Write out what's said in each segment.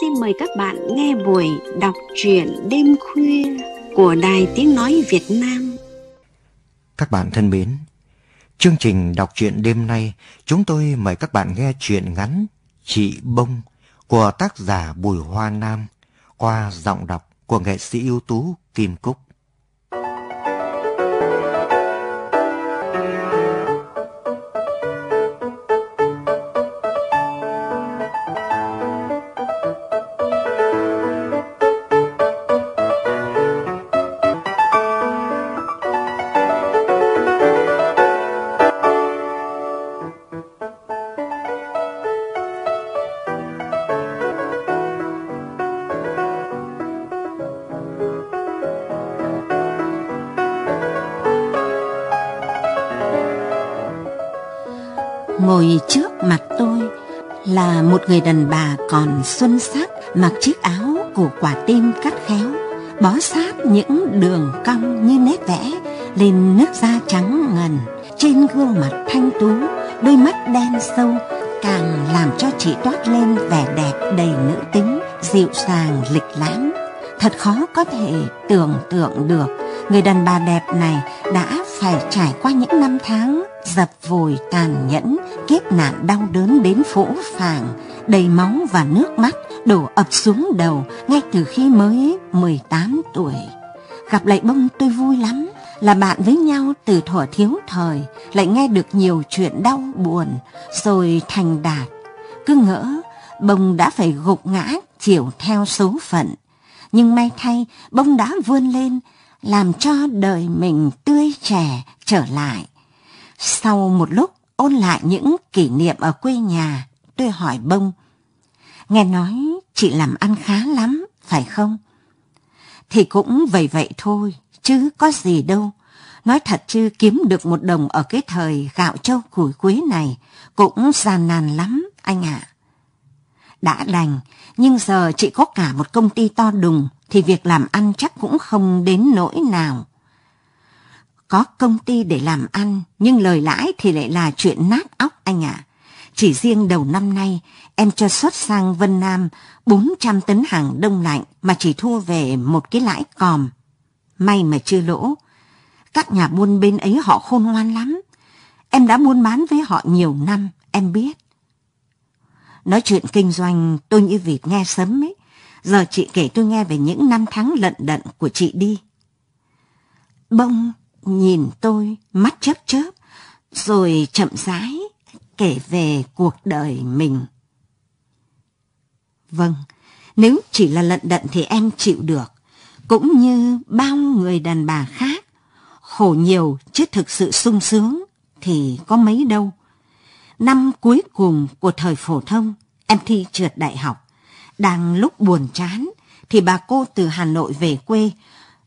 xin mời các bạn nghe buổi đọc truyện đêm khuya của Đài Tiếng Nói Việt Nam. Các bạn thân mến, chương trình đọc truyện đêm nay chúng tôi mời các bạn nghe truyện ngắn Chị Bông của tác giả Bùi Hoa Nam qua giọng đọc của nghệ sĩ ưu tú Kim Cúc. người đàn bà còn xuân sắc mặc chiếc áo của quả tim cắt khéo, bó sát những đường cong như nét vẽ lên nước da trắng ngần trên gương mặt thanh tú, đôi mắt đen sâu càng làm cho chị toát lên vẻ đẹp đầy nữ tính, dịu dàng lịch lãm. Thật khó có thể tưởng tượng được người đàn bà đẹp này đã phải trải qua những năm tháng dập vùi tàn nhẫn, kiếp nạn đau đớn đến phũ phàng đầy máu và nước mắt đổ ập xuống đầu ngay từ khi mới 18 tuổi. Gặp lại bông tôi vui lắm, là bạn với nhau từ thuở thiếu thời, lại nghe được nhiều chuyện đau buồn, rồi thành đạt. Cứ ngỡ, bông đã phải gục ngã chiều theo số phận. Nhưng may thay, bông đã vươn lên, làm cho đời mình tươi trẻ trở lại. Sau một lúc ôn lại những kỷ niệm ở quê nhà, tôi hỏi bông. Nghe nói chị làm ăn khá lắm, phải không? Thì cũng vậy vậy thôi, chứ có gì đâu. Nói thật chứ kiếm được một đồng ở cái thời gạo châu củi quế này cũng gian nàn lắm anh ạ. Đã đành, nhưng giờ chị có cả một công ty to đùng thì việc làm ăn chắc cũng không đến nỗi nào. Có công ty để làm ăn nhưng lời lãi thì lại là chuyện nát óc anh ạ. À. Chỉ riêng đầu năm nay, em cho xuất sang Vân Nam 400 tấn hàng đông lạnh mà chỉ thu về một cái lãi còm. May mà chưa lỗ. Các nhà buôn bên ấy họ khôn ngoan lắm. Em đã buôn bán với họ nhiều năm, em biết. Nói chuyện kinh doanh tôi như vịt nghe sớm ấy. Giờ chị kể tôi nghe về những năm tháng lận đận của chị đi. Bông nhìn tôi, mắt chớp chớp, rồi chậm rãi kể về cuộc đời mình. Vâng, nếu chỉ là lận đận thì em chịu được, cũng như bao người đàn bà khác. Khổ nhiều chứ thực sự sung sướng thì có mấy đâu. Năm cuối cùng của thời phổ thông, em thi trượt đại học. Đang lúc buồn chán thì bà cô từ Hà Nội về quê,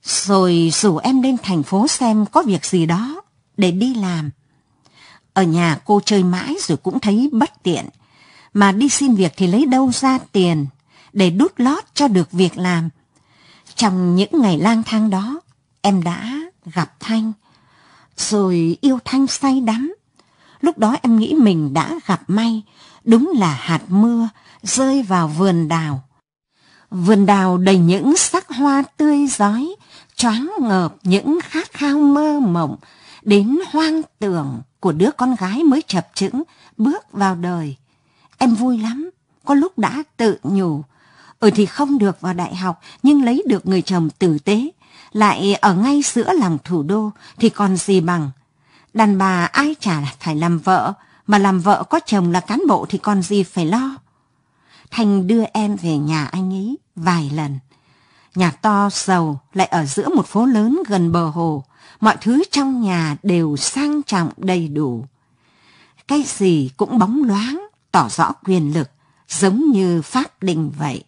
rồi rủ em lên thành phố xem có việc gì đó để đi làm. Ở nhà cô chơi mãi rồi cũng thấy bất tiện. Mà đi xin việc thì lấy đâu ra tiền để đút lót cho được việc làm. Trong những ngày lang thang đó, em đã gặp Thanh, rồi yêu Thanh say đắm. Lúc đó em nghĩ mình đã gặp may, đúng là hạt mưa rơi vào vườn đào. Vườn đào đầy những sắc hoa tươi rói, choáng ngợp những khát khao mơ mộng, đến hoang tưởng của đứa con gái mới chập chững bước vào đời. Em vui lắm, có lúc đã tự nhủ. Ừ thì không được vào đại học nhưng lấy được người chồng tử tế, lại ở ngay giữa lòng thủ đô thì còn gì bằng. Đàn bà ai chả phải làm vợ, mà làm vợ có chồng là cán bộ thì còn gì phải lo. Thành đưa em về nhà anh ấy vài lần. Nhà to giàu lại ở giữa một phố lớn gần bờ hồ mọi thứ trong nhà đều sang trọng đầy đủ. Cái gì cũng bóng loáng, tỏ rõ quyền lực, giống như pháp đình vậy.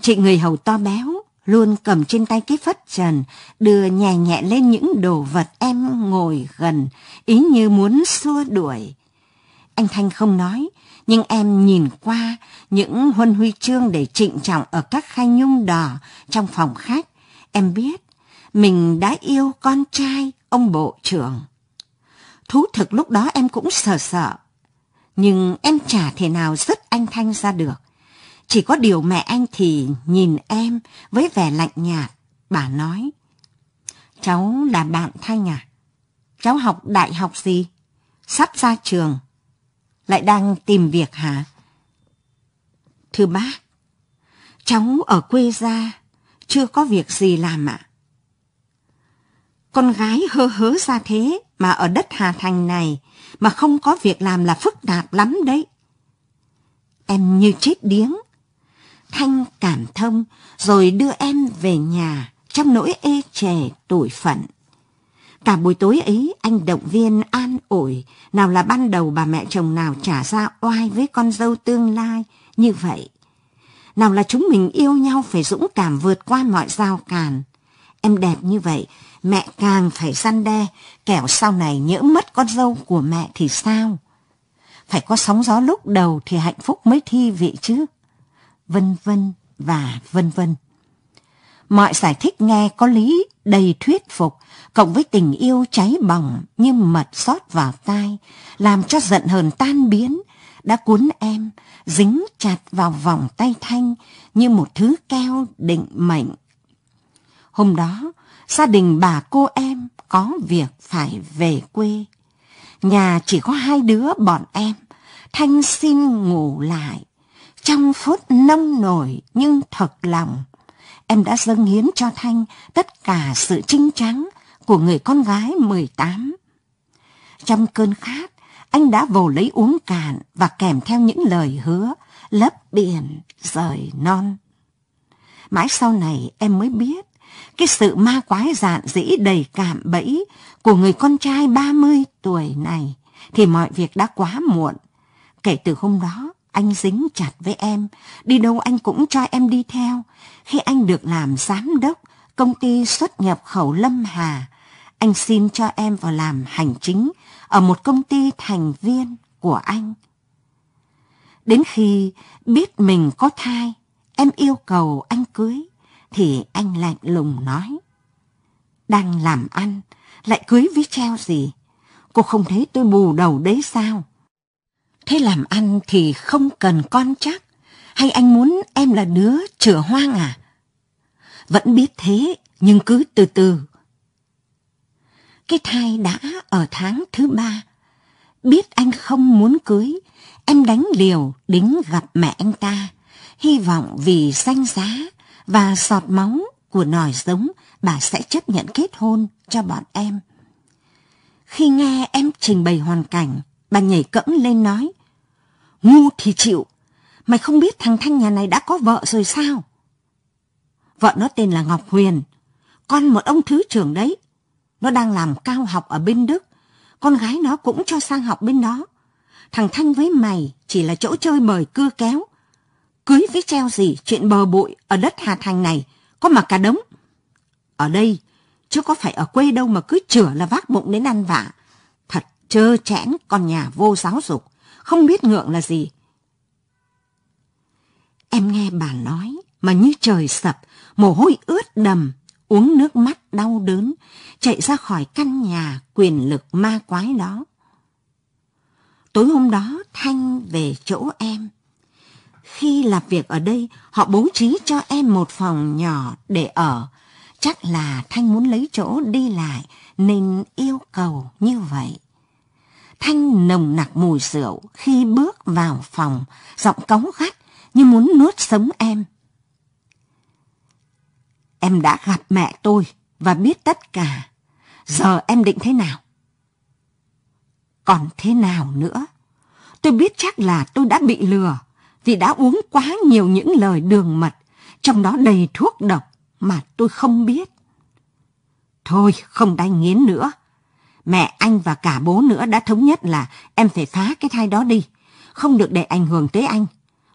Chị người hầu to béo luôn cầm trên tay cái phất trần, đưa nhẹ nhẹ lên những đồ vật em ngồi gần, ý như muốn xua đuổi. Anh Thanh không nói, nhưng em nhìn qua những huân huy chương để trịnh trọng ở các khay nhung đỏ trong phòng khách. Em biết mình đã yêu con trai ông bộ trưởng. Thú thực lúc đó em cũng sợ sợ, nhưng em chả thể nào dứt anh Thanh ra được. Chỉ có điều mẹ anh thì nhìn em với vẻ lạnh nhạt, bà nói. Cháu là bạn Thanh à? Cháu học đại học gì? Sắp ra trường. Lại đang tìm việc hả? Thưa bác, cháu ở quê ra, chưa có việc gì làm ạ. À? con gái hơ hớ ra thế mà ở đất Hà Thành này mà không có việc làm là phức tạp lắm đấy. Em như chết điếng. Thanh cảm thông rồi đưa em về nhà trong nỗi ê chề tủi phận. Cả buổi tối ấy anh động viên an ủi, nào là ban đầu bà mẹ chồng nào trả ra oai với con dâu tương lai như vậy. Nào là chúng mình yêu nhau phải dũng cảm vượt qua mọi giao cản. Em đẹp như vậy, mẹ càng phải săn đe, kẻo sau này nhỡ mất con dâu của mẹ thì sao? Phải có sóng gió lúc đầu thì hạnh phúc mới thi vị chứ. Vân vân và vân vân. Mọi giải thích nghe có lý, đầy thuyết phục, cộng với tình yêu cháy bỏng như mật xót vào tai, làm cho giận hờn tan biến, đã cuốn em dính chặt vào vòng tay Thanh như một thứ keo định mệnh. Hôm đó, gia đình bà cô em có việc phải về quê. Nhà chỉ có hai đứa bọn em, Thanh xin ngủ lại. Trong phút nông nổi nhưng thật lòng, em đã dâng hiến cho Thanh tất cả sự trinh trắng của người con gái 18. Trong cơn khát, anh đã vồ lấy uống cạn và kèm theo những lời hứa lấp biển rời non. Mãi sau này em mới biết cái sự ma quái dạn dĩ đầy cảm bẫy của người con trai 30 tuổi này thì mọi việc đã quá muộn. Kể từ hôm đó, anh dính chặt với em, đi đâu anh cũng cho em đi theo. Khi anh được làm giám đốc công ty xuất nhập khẩu Lâm Hà, anh xin cho em vào làm hành chính ở một công ty thành viên của anh. Đến khi biết mình có thai, em yêu cầu anh cưới thì anh lạnh lùng nói. Đang làm ăn, lại cưới với treo gì? Cô không thấy tôi bù đầu đấy sao? Thế làm ăn thì không cần con chắc, hay anh muốn em là đứa chửa hoang à? Vẫn biết thế, nhưng cứ từ từ. Cái thai đã ở tháng thứ ba. Biết anh không muốn cưới, em đánh liều đính gặp mẹ anh ta, hy vọng vì danh giá và giọt máu của nòi giống bà sẽ chấp nhận kết hôn cho bọn em. Khi nghe em trình bày hoàn cảnh, bà nhảy cẫng lên nói. Ngu thì chịu, mày không biết thằng Thanh nhà này đã có vợ rồi sao? Vợ nó tên là Ngọc Huyền, con một ông thứ trưởng đấy. Nó đang làm cao học ở bên Đức, con gái nó cũng cho sang học bên đó. Thằng Thanh với mày chỉ là chỗ chơi mời cưa kéo, cưới với treo gì chuyện bờ bụi ở đất Hà Thành này, có mà cả đống. Ở đây, chứ có phải ở quê đâu mà cứ chửa là vác bụng đến ăn vạ. Thật trơ trẽn con nhà vô giáo dục, không biết ngượng là gì. Em nghe bà nói mà như trời sập, mồ hôi ướt đầm, uống nước mắt đau đớn, chạy ra khỏi căn nhà quyền lực ma quái đó. Tối hôm đó Thanh về chỗ em khi làm việc ở đây, họ bố trí cho em một phòng nhỏ để ở. Chắc là Thanh muốn lấy chỗ đi lại nên yêu cầu như vậy. Thanh nồng nặc mùi rượu khi bước vào phòng, giọng cống gắt như muốn nuốt sống em. Em đã gặp mẹ tôi và biết tất cả. Giờ em định thế nào? Còn thế nào nữa? Tôi biết chắc là tôi đã bị lừa vì đã uống quá nhiều những lời đường mật, trong đó đầy thuốc độc mà tôi không biết. Thôi, không đánh nghiến nữa. Mẹ anh và cả bố nữa đã thống nhất là em phải phá cái thai đó đi, không được để ảnh hưởng tới anh.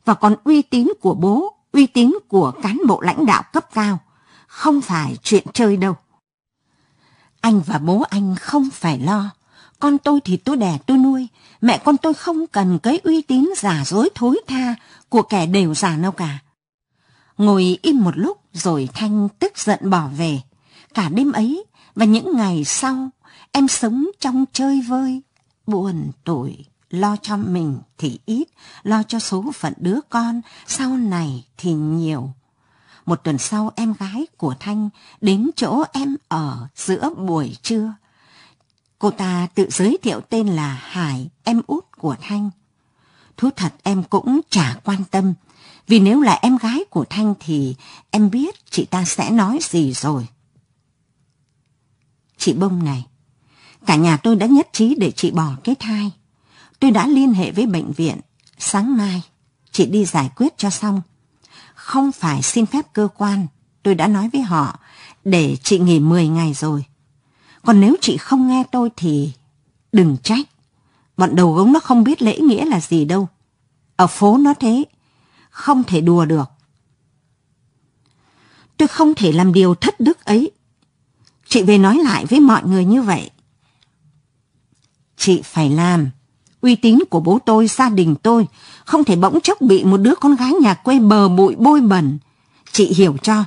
Và còn uy tín của bố, uy tín của cán bộ lãnh đạo cấp cao, không phải chuyện chơi đâu. Anh và bố anh không phải lo, con tôi thì tôi đẻ tôi nuôi mẹ con tôi không cần cái uy tín giả dối thối tha của kẻ đều giả nào cả. Ngồi im một lúc rồi Thanh tức giận bỏ về. Cả đêm ấy và những ngày sau, em sống trong chơi vơi, buồn tủi lo cho mình thì ít, lo cho số phận đứa con sau này thì nhiều. Một tuần sau em gái của Thanh đến chỗ em ở giữa buổi trưa Cô ta tự giới thiệu tên là Hải, em út của Thanh. Thú thật em cũng chả quan tâm, vì nếu là em gái của Thanh thì em biết chị ta sẽ nói gì rồi. Chị Bông này, cả nhà tôi đã nhất trí để chị bỏ cái thai. Tôi đã liên hệ với bệnh viện, sáng mai chị đi giải quyết cho xong. Không phải xin phép cơ quan, tôi đã nói với họ để chị nghỉ 10 ngày rồi còn nếu chị không nghe tôi thì đừng trách. Bọn đầu gống nó không biết lễ nghĩa là gì đâu. Ở phố nó thế, không thể đùa được. Tôi không thể làm điều thất đức ấy. Chị về nói lại với mọi người như vậy. Chị phải làm. Uy tín của bố tôi, gia đình tôi không thể bỗng chốc bị một đứa con gái nhà quê bờ bụi bôi bẩn. Chị hiểu cho.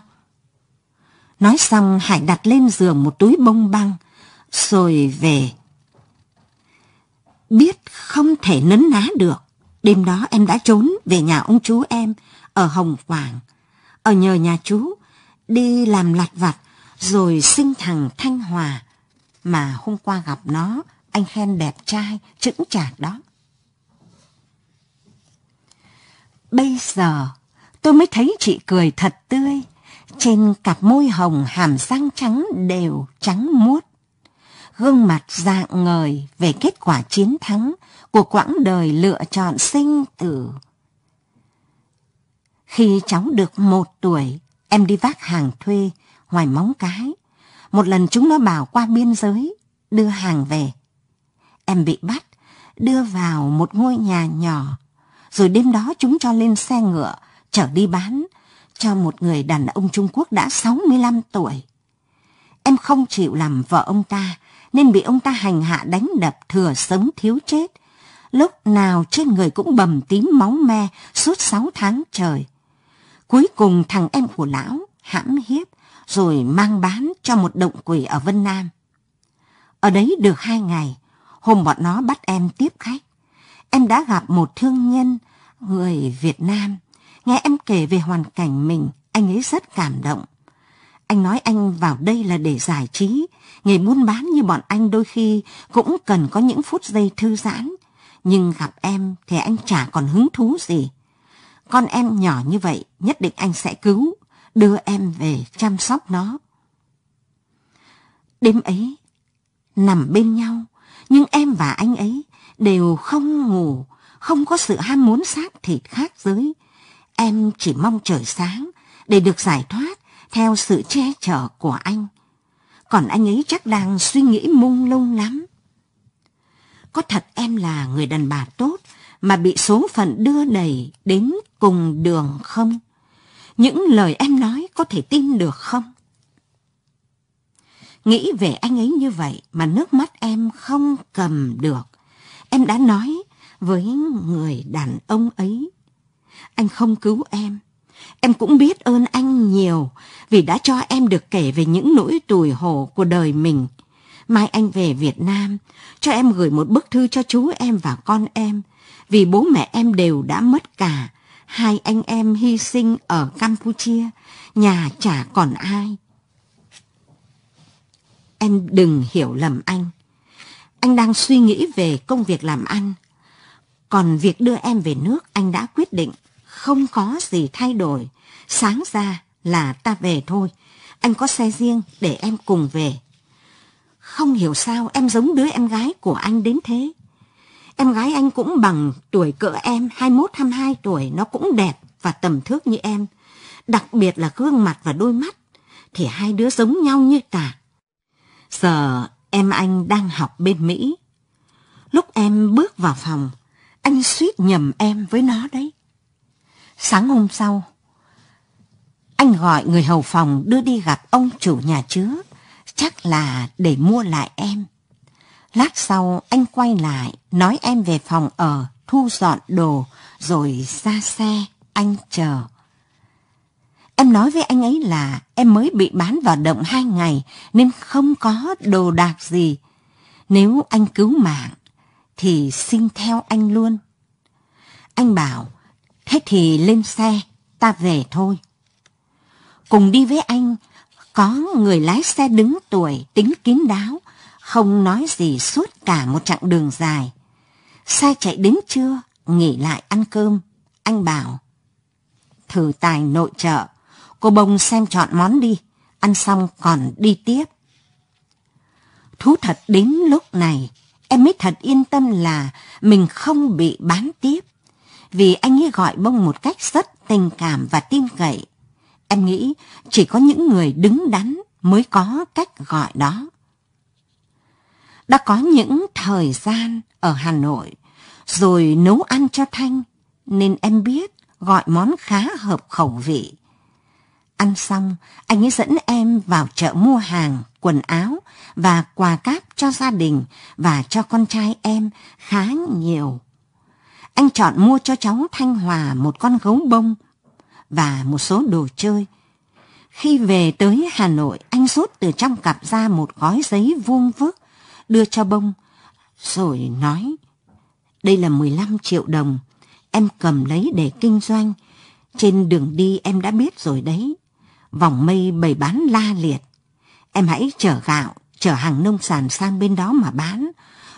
Nói xong Hải đặt lên giường một túi bông băng, rồi về. Biết không thể nấn ná được, đêm đó em đã trốn về nhà ông chú em ở Hồng Quảng, ở nhờ nhà chú, đi làm lặt vặt rồi sinh thằng Thanh Hòa mà hôm qua gặp nó, anh khen đẹp trai, chững chạc đó. Bây giờ tôi mới thấy chị cười thật tươi, trên cặp môi hồng hàm răng trắng đều trắng muốt gương mặt dạng ngời về kết quả chiến thắng của quãng đời lựa chọn sinh tử. Khi cháu được một tuổi, em đi vác hàng thuê ngoài móng cái. Một lần chúng nó bảo qua biên giới, đưa hàng về. Em bị bắt, đưa vào một ngôi nhà nhỏ. Rồi đêm đó chúng cho lên xe ngựa, chở đi bán cho một người đàn ông Trung Quốc đã 65 tuổi. Em không chịu làm vợ ông ta nên bị ông ta hành hạ đánh đập thừa sống thiếu chết. Lúc nào trên người cũng bầm tím máu me suốt sáu tháng trời. Cuối cùng thằng em của lão hãm hiếp rồi mang bán cho một động quỷ ở Vân Nam. Ở đấy được hai ngày, hôm bọn nó bắt em tiếp khách. Em đã gặp một thương nhân, người Việt Nam. Nghe em kể về hoàn cảnh mình, anh ấy rất cảm động. Anh nói anh vào đây là để giải trí, nghề buôn bán như bọn anh đôi khi cũng cần có những phút giây thư giãn, nhưng gặp em thì anh chả còn hứng thú gì. Con em nhỏ như vậy, nhất định anh sẽ cứu, đưa em về chăm sóc nó. Đêm ấy, nằm bên nhau, nhưng em và anh ấy đều không ngủ, không có sự ham muốn xác thịt khác giới. Em chỉ mong trời sáng để được giải thoát theo sự che chở của anh. Còn anh ấy chắc đang suy nghĩ mông lung lắm. Có thật em là người đàn bà tốt mà bị số phận đưa đẩy đến cùng đường không? Những lời em nói có thể tin được không? Nghĩ về anh ấy như vậy mà nước mắt em không cầm được. Em đã nói với người đàn ông ấy. Anh không cứu em, Em cũng biết ơn anh nhiều vì đã cho em được kể về những nỗi tủi hổ của đời mình. Mai anh về Việt Nam, cho em gửi một bức thư cho chú em và con em, vì bố mẹ em đều đã mất cả, hai anh em hy sinh ở Campuchia, nhà chả còn ai. Em đừng hiểu lầm anh. Anh đang suy nghĩ về công việc làm ăn. Còn việc đưa em về nước anh đã quyết định không có gì thay đổi, sáng ra là ta về thôi, anh có xe riêng để em cùng về. Không hiểu sao em giống đứa em gái của anh đến thế. Em gái anh cũng bằng tuổi cỡ em 21-22 tuổi, nó cũng đẹp và tầm thước như em. Đặc biệt là gương mặt và đôi mắt, thì hai đứa giống nhau như cả Giờ em anh đang học bên Mỹ. Lúc em bước vào phòng, anh suýt nhầm em với nó đấy. Sáng hôm sau, anh gọi người hầu phòng đưa đi gặp ông chủ nhà chứa, chắc là để mua lại em. Lát sau anh quay lại, nói em về phòng ở, thu dọn đồ, rồi ra xe, anh chờ. Em nói với anh ấy là em mới bị bán vào động hai ngày nên không có đồ đạc gì. Nếu anh cứu mạng thì xin theo anh luôn. Anh bảo Thế thì lên xe, ta về thôi. Cùng đi với anh, có người lái xe đứng tuổi, tính kín đáo, không nói gì suốt cả một chặng đường dài. Xe chạy đến trưa, nghỉ lại ăn cơm, anh bảo. Thử tài nội trợ, cô bông xem chọn món đi, ăn xong còn đi tiếp. Thú thật đến lúc này, em mới thật yên tâm là mình không bị bán tiếp vì anh ấy gọi bông một cách rất tình cảm và tin cậy. Em nghĩ chỉ có những người đứng đắn mới có cách gọi đó. Đã có những thời gian ở Hà Nội, rồi nấu ăn cho Thanh, nên em biết gọi món khá hợp khẩu vị. Ăn xong, anh ấy dẫn em vào chợ mua hàng, quần áo và quà cáp cho gia đình và cho con trai em khá nhiều. Anh chọn mua cho cháu Thanh Hòa một con gấu bông và một số đồ chơi. Khi về tới Hà Nội, anh rút từ trong cặp ra một gói giấy vuông vức đưa cho bông, rồi nói, đây là 15 triệu đồng, em cầm lấy để kinh doanh. Trên đường đi em đã biết rồi đấy, vòng mây bày bán la liệt. Em hãy chở gạo, chở hàng nông sản sang bên đó mà bán,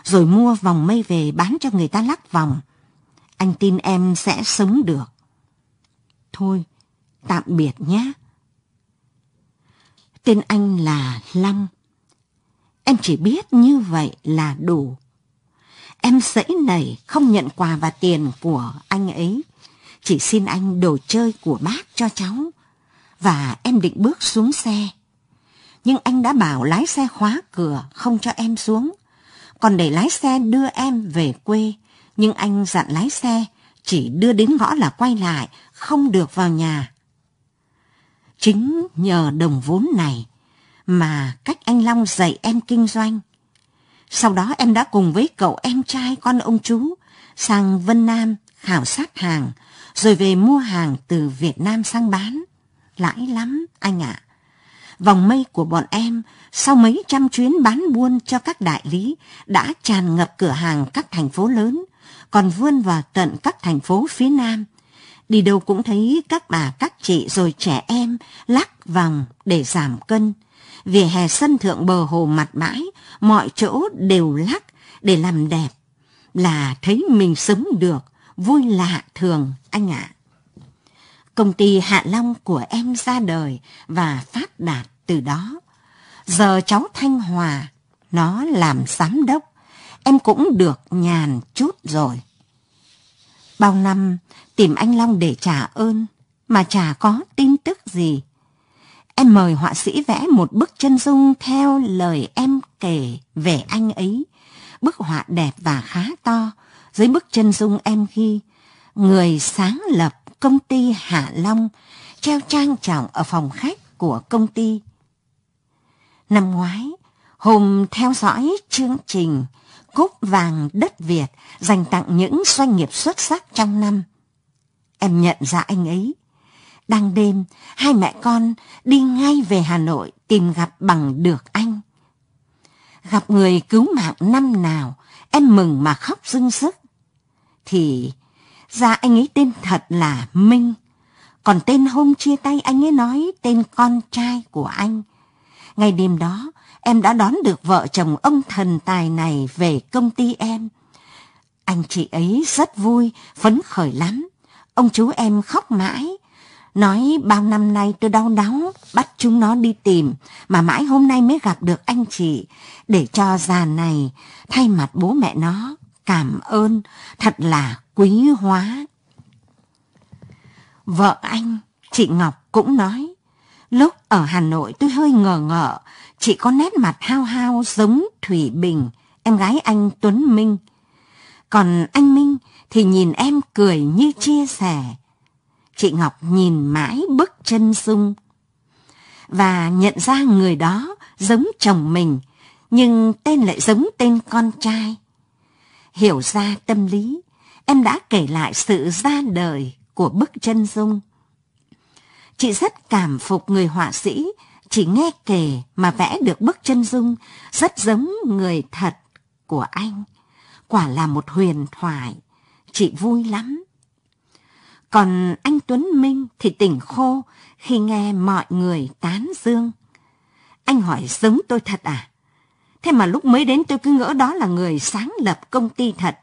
rồi mua vòng mây về bán cho người ta lắc vòng anh tin em sẽ sống được. Thôi, tạm biệt nhé. Tên anh là Long. Em chỉ biết như vậy là đủ. Em sẫy nảy không nhận quà và tiền của anh ấy. Chỉ xin anh đồ chơi của bác cho cháu. Và em định bước xuống xe. Nhưng anh đã bảo lái xe khóa cửa không cho em xuống. Còn để lái xe đưa em về quê nhưng anh dặn lái xe chỉ đưa đến ngõ là quay lại, không được vào nhà. Chính nhờ đồng vốn này mà cách anh Long dạy em kinh doanh. Sau đó em đã cùng với cậu em trai con ông chú sang Vân Nam khảo sát hàng, rồi về mua hàng từ Việt Nam sang bán. Lãi lắm anh ạ. Vòng mây của bọn em sau mấy trăm chuyến bán buôn cho các đại lý đã tràn ngập cửa hàng các thành phố lớn – còn vươn vào tận các thành phố phía Nam. Đi đâu cũng thấy các bà các chị rồi trẻ em lắc vòng để giảm cân. Vỉa hè sân thượng bờ hồ mặt bãi, mọi chỗ đều lắc để làm đẹp. Là thấy mình sống được, vui lạ thường anh ạ. Công ty Hạ Long của em ra đời và phát đạt từ đó. Giờ cháu Thanh Hòa, nó làm giám đốc em cũng được nhàn chút rồi. Bao năm tìm anh Long để trả ơn mà chả có tin tức gì. Em mời họa sĩ vẽ một bức chân dung theo lời em kể về anh ấy. Bức họa đẹp và khá to, dưới bức chân dung em ghi người sáng lập công ty Hạ Long treo trang trọng ở phòng khách của công ty. Năm ngoái, Hùng theo dõi chương trình cúp vàng đất Việt dành tặng những doanh nghiệp xuất sắc trong năm. Em nhận ra anh ấy. Đang đêm, hai mẹ con đi ngay về Hà Nội tìm gặp bằng được anh. Gặp người cứu mạng năm nào, em mừng mà khóc dưng sức. Thì ra anh ấy tên thật là Minh. Còn tên hôm chia tay anh ấy nói tên con trai của anh. Ngày đêm đó, em đã đón được vợ chồng ông thần tài này về công ty em. Anh chị ấy rất vui, phấn khởi lắm. Ông chú em khóc mãi, nói bao năm nay tôi đau đớn bắt chúng nó đi tìm mà mãi hôm nay mới gặp được anh chị để cho già này thay mặt bố mẹ nó cảm ơn, thật là quý hóa. Vợ anh, chị Ngọc cũng nói, lúc ở Hà Nội tôi hơi ngờ ngợ Chị có nét mặt hao hao giống Thủy Bình, em gái anh Tuấn Minh. Còn anh Minh thì nhìn em cười như chia sẻ. Chị Ngọc nhìn mãi bức chân sung và nhận ra người đó giống chồng mình, nhưng tên lại giống tên con trai. Hiểu ra tâm lý, em đã kể lại sự ra đời của bức chân dung. Chị rất cảm phục người họa sĩ chỉ nghe kể mà vẽ được bức chân dung rất giống người thật của anh. Quả là một huyền thoại, chị vui lắm. Còn anh Tuấn Minh thì tỉnh khô khi nghe mọi người tán dương. Anh hỏi giống tôi thật à? Thế mà lúc mới đến tôi cứ ngỡ đó là người sáng lập công ty thật.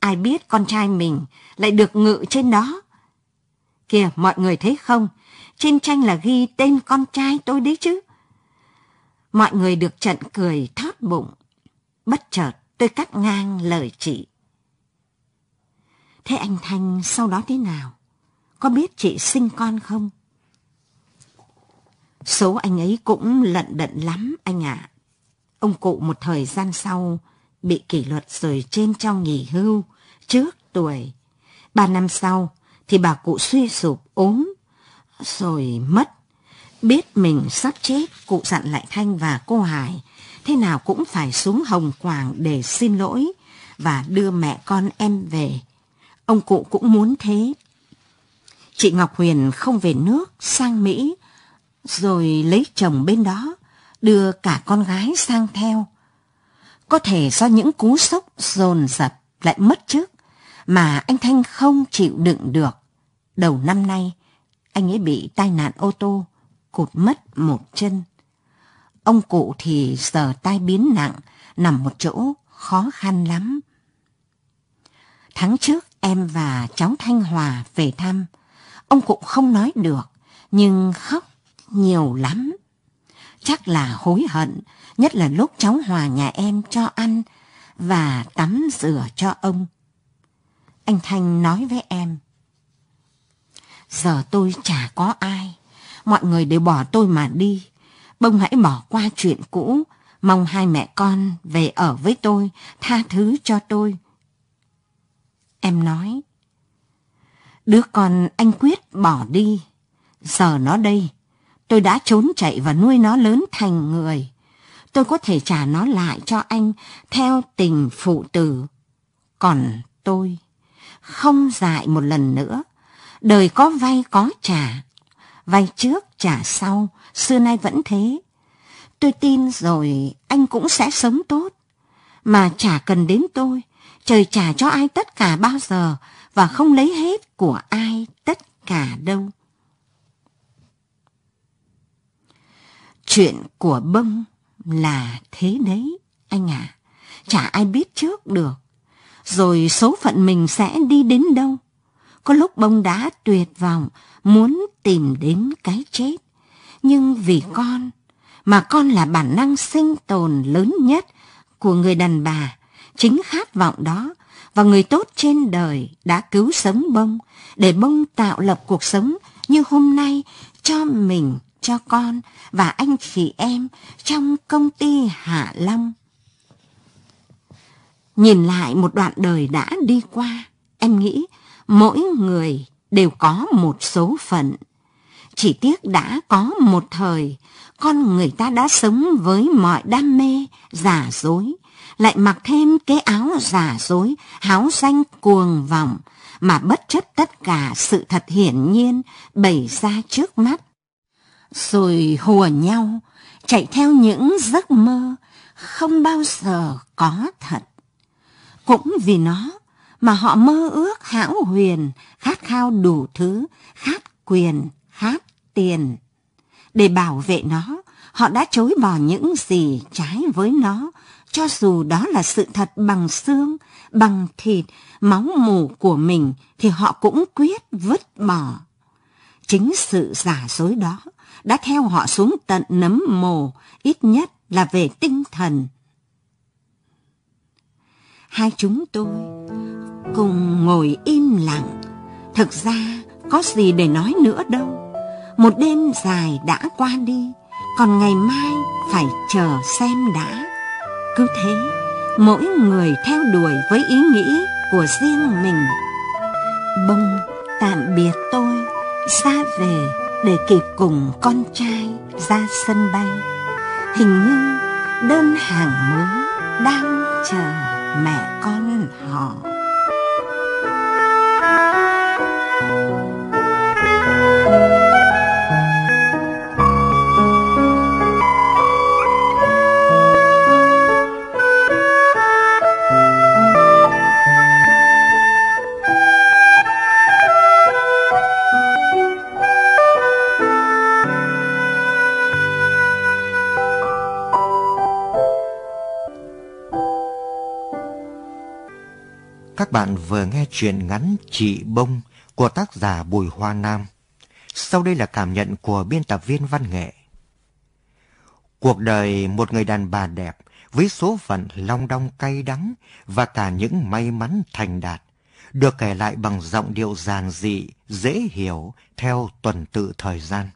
Ai biết con trai mình lại được ngự trên đó. Kìa mọi người thấy không, trên tranh là ghi tên con trai tôi đấy chứ. Mọi người được trận cười thót bụng. Bất chợt tôi cắt ngang lời chị. Thế anh Thanh sau đó thế nào? Có biết chị sinh con không? Số anh ấy cũng lận đận lắm anh ạ. Ông cụ một thời gian sau bị kỷ luật rồi trên cho nghỉ hưu trước tuổi. Ba năm sau thì bà cụ suy sụp ốm rồi mất. Biết mình sắp chết, cụ dặn lại Thanh và cô Hải, thế nào cũng phải xuống Hồng Quảng để xin lỗi và đưa mẹ con em về. Ông cụ cũng muốn thế. Chị Ngọc Huyền không về nước, sang Mỹ, rồi lấy chồng bên đó, đưa cả con gái sang theo. Có thể do những cú sốc dồn dập lại mất trước mà anh Thanh không chịu đựng được. Đầu năm nay, anh ấy bị tai nạn ô tô, cụt mất một chân. Ông cụ thì giờ tai biến nặng, nằm một chỗ, khó khăn lắm. Tháng trước em và cháu Thanh Hòa về thăm, ông cụ không nói được, nhưng khóc nhiều lắm. Chắc là hối hận, nhất là lúc cháu Hòa nhà em cho ăn và tắm rửa cho ông. Anh Thanh nói với em. Giờ tôi chả có ai, mọi người đều bỏ tôi mà đi. Bông hãy bỏ qua chuyện cũ, mong hai mẹ con về ở với tôi, tha thứ cho tôi. Em nói, đứa con anh quyết bỏ đi, giờ nó đây, tôi đã trốn chạy và nuôi nó lớn thành người. Tôi có thể trả nó lại cho anh theo tình phụ tử. Còn tôi không dại một lần nữa đời có vay có trả. Vay trước trả sau, xưa nay vẫn thế. Tôi tin rồi anh cũng sẽ sống tốt. Mà chả cần đến tôi, trời trả cho ai tất cả bao giờ và không lấy hết của ai tất cả đâu. Chuyện của bông là thế đấy, anh ạ. À. Chả ai biết trước được. Rồi số phận mình sẽ đi đến đâu có lúc bông đá tuyệt vọng, muốn tìm đến cái chết. Nhưng vì con, mà con là bản năng sinh tồn lớn nhất của người đàn bà, chính khát vọng đó và người tốt trên đời đã cứu sống bông để bông tạo lập cuộc sống như hôm nay cho mình, cho con và anh chị em trong công ty Hạ Long. Nhìn lại một đoạn đời đã đi qua, em nghĩ mỗi người đều có một số phận. Chỉ tiếc đã có một thời, con người ta đã sống với mọi đam mê, giả dối, lại mặc thêm cái áo giả dối, háo danh cuồng vọng, mà bất chấp tất cả sự thật hiển nhiên bày ra trước mắt. Rồi hùa nhau, chạy theo những giấc mơ không bao giờ có thật. Cũng vì nó mà họ mơ ước hão huyền, khát khao đủ thứ, khát quyền, khát tiền. Để bảo vệ nó, họ đã chối bỏ những gì trái với nó, cho dù đó là sự thật bằng xương, bằng thịt, máu mủ của mình thì họ cũng quyết vứt bỏ. Chính sự giả dối đó đã theo họ xuống tận nấm mồ, ít nhất là về tinh thần. Hai chúng tôi cùng ngồi im lặng Thực ra có gì để nói nữa đâu Một đêm dài đã qua đi Còn ngày mai phải chờ xem đã Cứ thế mỗi người theo đuổi với ý nghĩ của riêng mình Bông tạm biệt tôi xa về để kịp cùng con trai ra sân bay Hình như đơn hàng mới đang chờ mẹ con họ Các bạn vừa nghe chuyện ngắn Chị Bông của tác giả Bùi Hoa Nam. Sau đây là cảm nhận của biên tập viên văn nghệ. Cuộc đời một người đàn bà đẹp với số phận long đong cay đắng và cả những may mắn thành đạt được kể lại bằng giọng điệu giản dị, dễ hiểu theo tuần tự thời gian.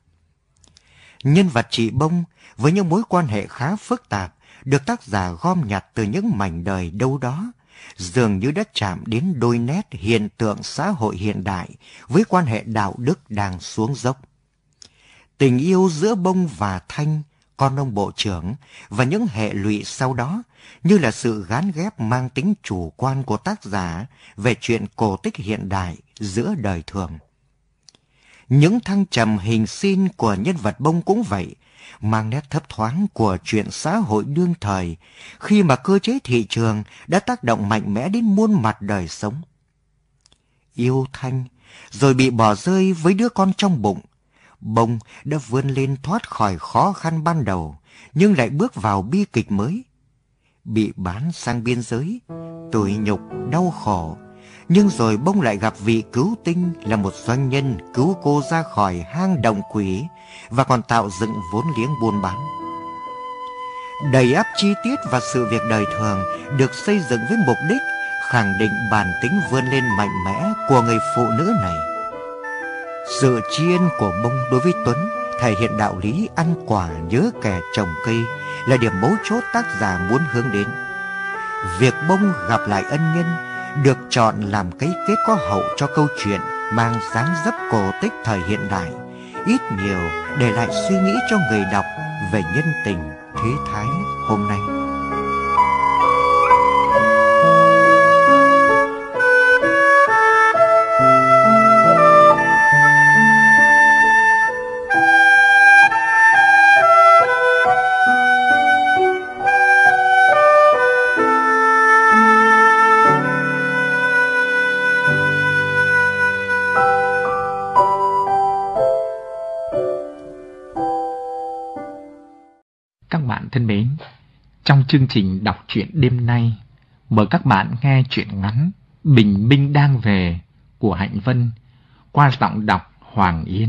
Nhân vật chị Bông với những mối quan hệ khá phức tạp được tác giả gom nhặt từ những mảnh đời đâu đó dường như đã chạm đến đôi nét hiện tượng xã hội hiện đại với quan hệ đạo đức đang xuống dốc. Tình yêu giữa Bông và Thanh, con ông bộ trưởng, và những hệ lụy sau đó như là sự gán ghép mang tính chủ quan của tác giả về chuyện cổ tích hiện đại giữa đời thường. Những thăng trầm hình xin của nhân vật bông cũng vậy, mang nét thấp thoáng của chuyện xã hội đương thời khi mà cơ chế thị trường đã tác động mạnh mẽ đến muôn mặt đời sống. Yêu Thanh rồi bị bỏ rơi với đứa con trong bụng. Bông đã vươn lên thoát khỏi khó khăn ban đầu nhưng lại bước vào bi kịch mới. Bị bán sang biên giới, tủi nhục, đau khổ. Nhưng rồi bông lại gặp vị cứu tinh là một doanh nhân cứu cô ra khỏi hang động quỷ và còn tạo dựng vốn liếng buôn bán. Đầy áp chi tiết và sự việc đời thường được xây dựng với mục đích khẳng định bản tính vươn lên mạnh mẽ của người phụ nữ này. Sự tri ân của Bông đối với Tuấn thể hiện đạo lý ăn quả nhớ kẻ trồng cây là điểm mấu chốt tác giả muốn hướng đến. Việc Bông gặp lại ân nhân được chọn làm cái kết có hậu cho câu chuyện mang dáng dấp cổ tích thời hiện đại ít nhiều để lại suy nghĩ cho người đọc về nhân tình thế thái hôm nay chương trình đọc truyện đêm nay, mời các bạn nghe truyện ngắn Bình Minh Đang Về của Hạnh Vân qua giọng đọc Hoàng Yến.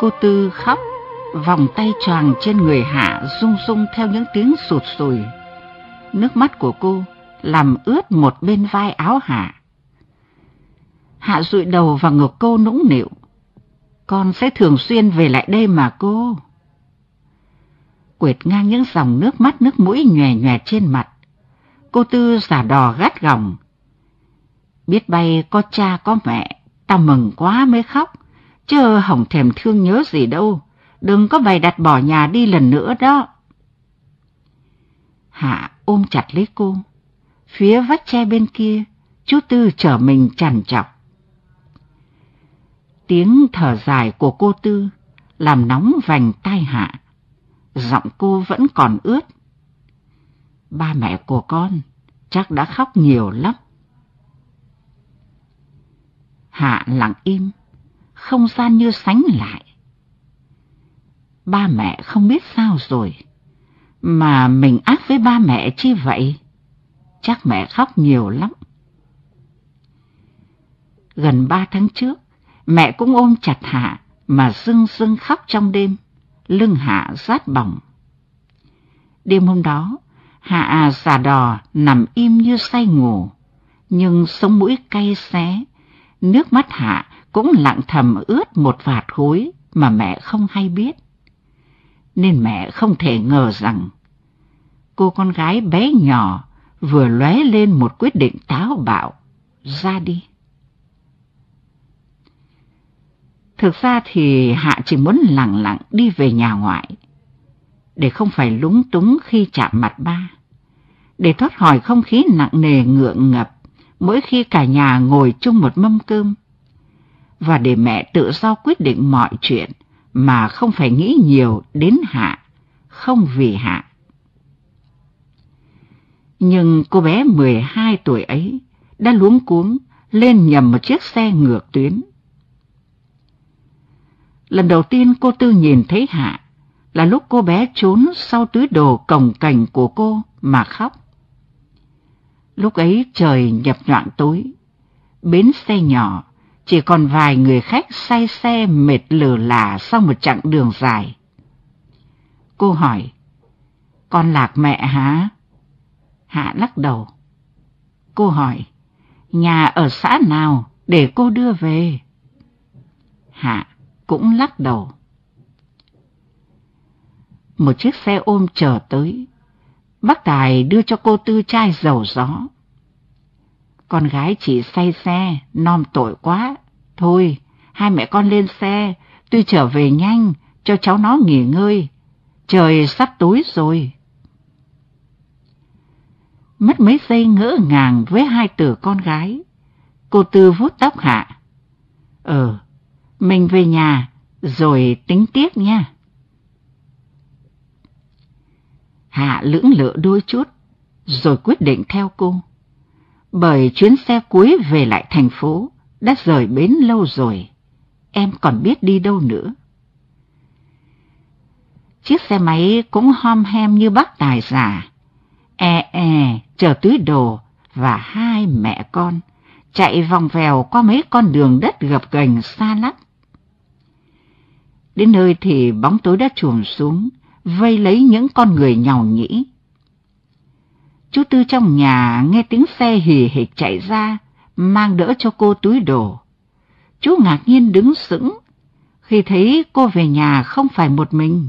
Cô Tư khóc Vòng tay choàng trên người Hạ rung rung theo những tiếng sụt sùi. Nước mắt của cô làm ướt một bên vai áo Hạ. Hạ rụi đầu vào ngực cô nũng nịu. Con sẽ thường xuyên về lại đây mà cô. Quệt ngang những dòng nước mắt nước mũi nhòe nhòe trên mặt. Cô Tư giả đò gắt gỏng. Biết bay có cha có mẹ, ta mừng quá mới khóc, chứ hỏng thèm thương nhớ gì đâu đừng có bày đặt bỏ nhà đi lần nữa đó. Hạ ôm chặt lấy cô. Phía vách tre bên kia, chú Tư trở mình trằn chọc. Tiếng thở dài của cô Tư làm nóng vành tai Hạ. Giọng cô vẫn còn ướt. Ba mẹ của con chắc đã khóc nhiều lắm. Hạ lặng im, không gian như sánh lại ba mẹ không biết sao rồi. Mà mình ác với ba mẹ chi vậy? Chắc mẹ khóc nhiều lắm. Gần ba tháng trước, mẹ cũng ôm chặt Hạ mà rưng rưng khóc trong đêm, lưng Hạ rát bỏng. Đêm hôm đó, Hạ già đò nằm im như say ngủ, nhưng sống mũi cay xé, nước mắt Hạ cũng lặng thầm ướt một vạt gối mà mẹ không hay biết nên mẹ không thể ngờ rằng cô con gái bé nhỏ vừa lóe lên một quyết định táo bạo, ra đi. Thực ra thì Hạ chỉ muốn lặng lặng đi về nhà ngoại, để không phải lúng túng khi chạm mặt ba, để thoát khỏi không khí nặng nề ngượng ngập mỗi khi cả nhà ngồi chung một mâm cơm, và để mẹ tự do quyết định mọi chuyện mà không phải nghĩ nhiều đến Hạ, không vì Hạ. Nhưng cô bé 12 tuổi ấy đã luống cuống lên nhầm một chiếc xe ngược tuyến. Lần đầu tiên cô Tư nhìn thấy Hạ là lúc cô bé trốn sau túi đồ cồng cành của cô mà khóc. Lúc ấy trời nhập nhoạng tối, bến xe nhỏ chỉ còn vài người khách say xe mệt lờ là sau một chặng đường dài. Cô hỏi, con lạc mẹ hả? Hạ lắc đầu. Cô hỏi, nhà ở xã nào để cô đưa về? Hạ cũng lắc đầu. Một chiếc xe ôm chờ tới, bác Tài đưa cho cô tư chai dầu gió con gái chỉ say xe, non tội quá. Thôi, hai mẹ con lên xe, tôi trở về nhanh, cho cháu nó nghỉ ngơi. Trời sắp tối rồi. Mất mấy giây ngỡ ngàng với hai tử con gái. Cô Tư vuốt tóc hạ. Ờ, mình về nhà, rồi tính tiếp nha. Hạ lưỡng lựa đôi chút, rồi quyết định theo cô bởi chuyến xe cuối về lại thành phố đã rời bến lâu rồi, em còn biết đi đâu nữa. Chiếc xe máy cũng hom hem như bác tài già, e e chờ túi đồ và hai mẹ con chạy vòng vèo qua mấy con đường đất gập ghềnh xa lắc. Đến nơi thì bóng tối đã trùm xuống, vây lấy những con người nhàu nhĩ Chú Tư trong nhà nghe tiếng xe hì hịch chạy ra, mang đỡ cho cô túi đồ. Chú ngạc nhiên đứng sững khi thấy cô về nhà không phải một mình.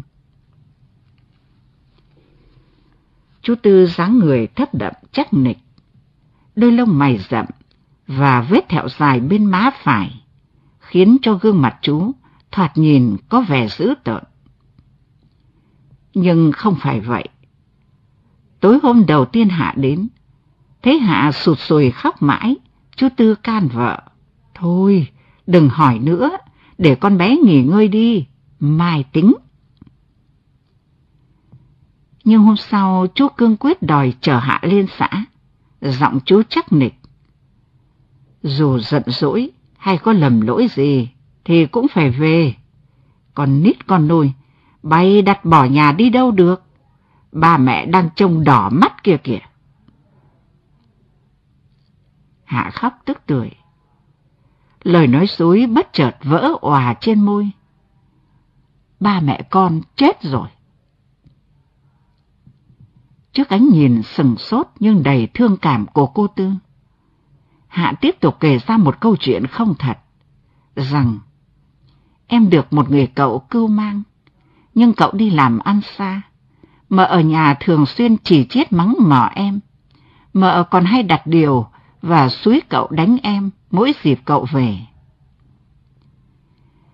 Chú Tư dáng người thấp đậm chắc nịch, đôi lông mày rậm và vết thẹo dài bên má phải, khiến cho gương mặt chú thoạt nhìn có vẻ dữ tợn. Nhưng không phải vậy. Tối hôm đầu tiên Hạ đến, thấy Hạ sụt sùi khóc mãi, chú Tư can vợ. Thôi, đừng hỏi nữa, để con bé nghỉ ngơi đi, mai tính. Nhưng hôm sau chú cương quyết đòi chở Hạ lên xã, giọng chú chắc nịch. Dù giận dỗi hay có lầm lỗi gì thì cũng phải về. Còn nít con nuôi, bay đặt bỏ nhà đi đâu được ba mẹ đang trông đỏ mắt kia kìa. Hạ khóc tức tuổi Lời nói suối bất chợt vỡ òa trên môi. Ba mẹ con chết rồi. Trước ánh nhìn sừng sốt nhưng đầy thương cảm của cô Tư, Hạ tiếp tục kể ra một câu chuyện không thật, rằng em được một người cậu cưu mang, nhưng cậu đi làm ăn xa Mợ ở nhà thường xuyên chỉ chiết mắng mỏ em. Mợ còn hay đặt điều và suối cậu đánh em mỗi dịp cậu về.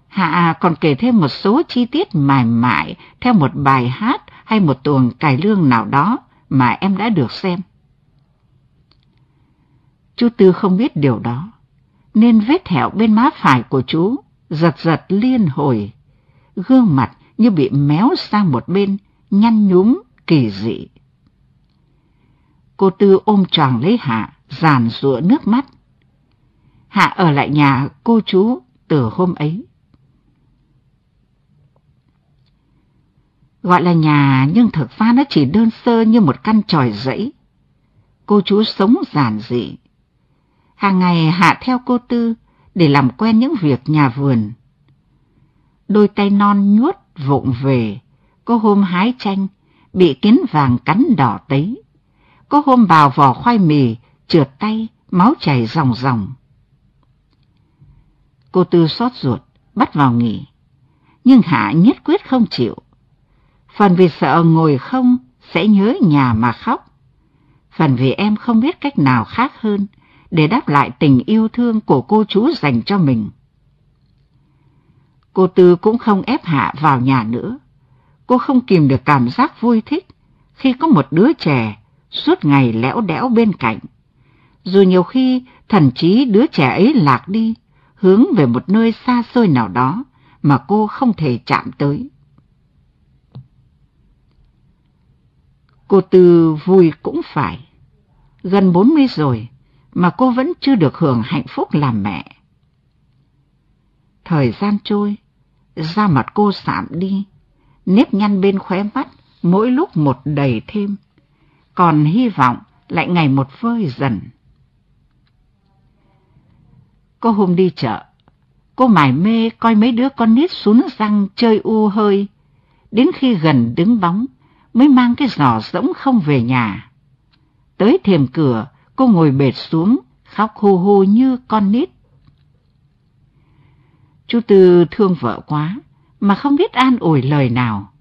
Hạ à, còn kể thêm một số chi tiết mải mải theo một bài hát hay một tuồng cải lương nào đó mà em đã được xem. Chú Tư không biết điều đó, nên vết thẹo bên má phải của chú giật giật liên hồi, gương mặt như bị méo sang một bên nhăn nhúm, kỳ dị. Cô Tư ôm tròn lấy Hạ, giàn rụa nước mắt. Hạ ở lại nhà cô chú từ hôm ấy. Gọi là nhà nhưng thực ra nó chỉ đơn sơ như một căn tròi rẫy. Cô chú sống giản dị. Hàng ngày Hạ theo cô Tư để làm quen những việc nhà vườn. Đôi tay non nhuốt vụng về, có hôm hái chanh, bị kiến vàng cắn đỏ tấy. Có hôm bào vỏ khoai mì, trượt tay, máu chảy ròng ròng. Cô Tư xót ruột, bắt vào nghỉ. Nhưng Hạ nhất quyết không chịu. Phần vì sợ ngồi không sẽ nhớ nhà mà khóc. Phần vì em không biết cách nào khác hơn để đáp lại tình yêu thương của cô chú dành cho mình. Cô Tư cũng không ép Hạ vào nhà nữa. Cô không kìm được cảm giác vui thích khi có một đứa trẻ suốt ngày lẽo đẽo bên cạnh. Dù nhiều khi thần trí đứa trẻ ấy lạc đi, hướng về một nơi xa xôi nào đó mà cô không thể chạm tới. Cô Tư vui cũng phải. Gần 40 rồi mà cô vẫn chưa được hưởng hạnh phúc làm mẹ. Thời gian trôi, da mặt cô sạm đi, nếp nhăn bên khóe mắt mỗi lúc một đầy thêm, còn hy vọng lại ngày một vơi dần. Có hôm đi chợ, cô mải mê coi mấy đứa con nít xuống răng chơi u hơi, đến khi gần đứng bóng mới mang cái giỏ rỗng không về nhà. Tới thềm cửa, cô ngồi bệt xuống, khóc hô hô như con nít. Chú Tư thương vợ quá, mà không biết an ủi lời nào.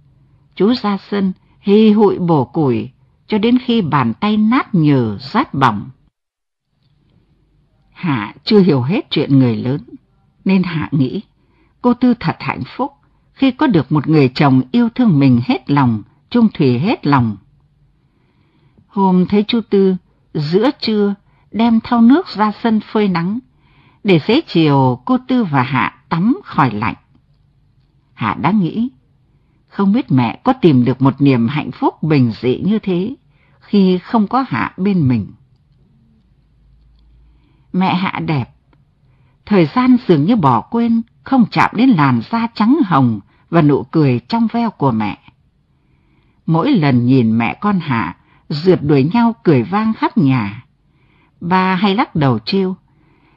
Chú ra sân, hy hụi bổ củi, cho đến khi bàn tay nát nhừ, rát bỏng. Hạ chưa hiểu hết chuyện người lớn, nên Hạ nghĩ cô Tư thật hạnh phúc khi có được một người chồng yêu thương mình hết lòng, trung thủy hết lòng. Hôm thấy chú Tư, giữa trưa, đem thau nước ra sân phơi nắng, để xế chiều cô Tư và Hạ tắm khỏi lạnh. Hạ đã nghĩ, không biết mẹ có tìm được một niềm hạnh phúc bình dị như thế khi không có Hạ bên mình. Mẹ Hạ đẹp, thời gian dường như bỏ quên không chạm đến làn da trắng hồng và nụ cười trong veo của mẹ. Mỗi lần nhìn mẹ con Hạ rượt đuổi nhau cười vang khắp nhà, ba hay lắc đầu trêu,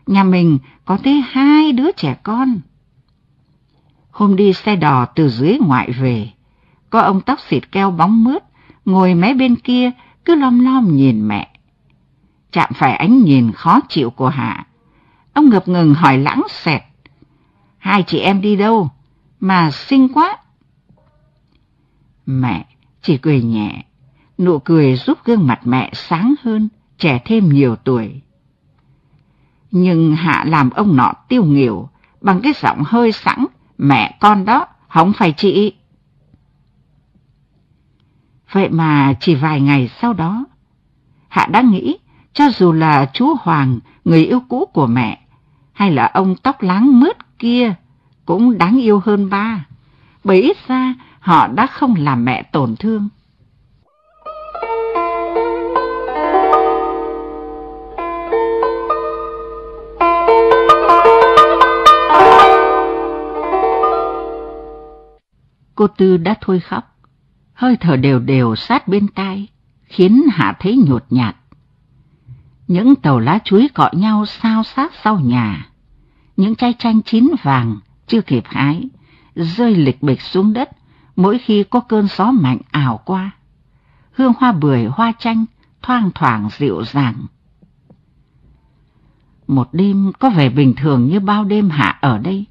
nhà mình có tới hai đứa trẻ con. Hôm đi xe đò từ dưới ngoại về, có ông tóc xịt keo bóng mướt, ngồi mé bên kia cứ lom lom nhìn mẹ. Chạm phải ánh nhìn khó chịu của Hạ. Ông ngập ngừng hỏi lãng xẹt. Hai chị em đi đâu? Mà xinh quá. Mẹ chỉ cười nhẹ, nụ cười giúp gương mặt mẹ sáng hơn, trẻ thêm nhiều tuổi. Nhưng Hạ làm ông nọ tiêu nghỉu bằng cái giọng hơi sẵn mẹ con đó, không phải chị. Vậy mà chỉ vài ngày sau đó, Hạ đã nghĩ, cho dù là chú Hoàng, người yêu cũ của mẹ, hay là ông tóc láng mướt kia, cũng đáng yêu hơn ba. Bởi ít ra, họ đã không làm mẹ tổn thương. cô Tư đã thôi khóc. Hơi thở đều đều sát bên tai, khiến Hạ thấy nhột nhạt. Những tàu lá chuối cọ nhau sao sát sau nhà. Những chai chanh chín vàng chưa kịp hái, rơi lịch bịch xuống đất mỗi khi có cơn gió mạnh ảo qua. Hương hoa bưởi hoa chanh thoang thoảng dịu dàng. Một đêm có vẻ bình thường như bao đêm hạ ở đây,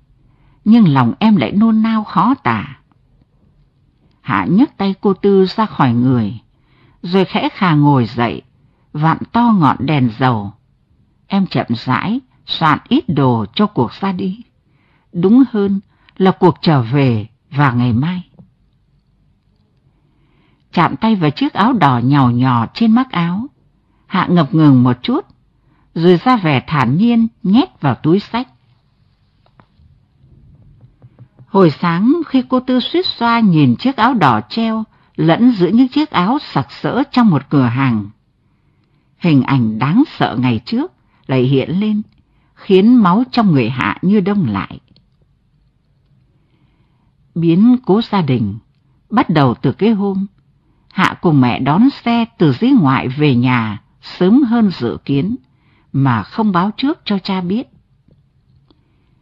nhưng lòng em lại nôn nao khó tả. Hạ nhấc tay cô Tư ra khỏi người, rồi khẽ khà ngồi dậy, vặn to ngọn đèn dầu. Em chậm rãi, soạn ít đồ cho cuộc ra đi. Đúng hơn là cuộc trở về vào ngày mai. Chạm tay vào chiếc áo đỏ nhỏ nhỏ trên mắc áo. Hạ ngập ngừng một chút, rồi ra vẻ thản nhiên nhét vào túi sách. Hồi sáng khi cô Tư suýt xoa nhìn chiếc áo đỏ treo lẫn giữa những chiếc áo sặc sỡ trong một cửa hàng. Hình ảnh đáng sợ ngày trước lại hiện lên, khiến máu trong người hạ như đông lại. Biến cố gia đình bắt đầu từ cái hôm Hạ cùng mẹ đón xe từ dưới ngoại về nhà sớm hơn dự kiến mà không báo trước cho cha biết.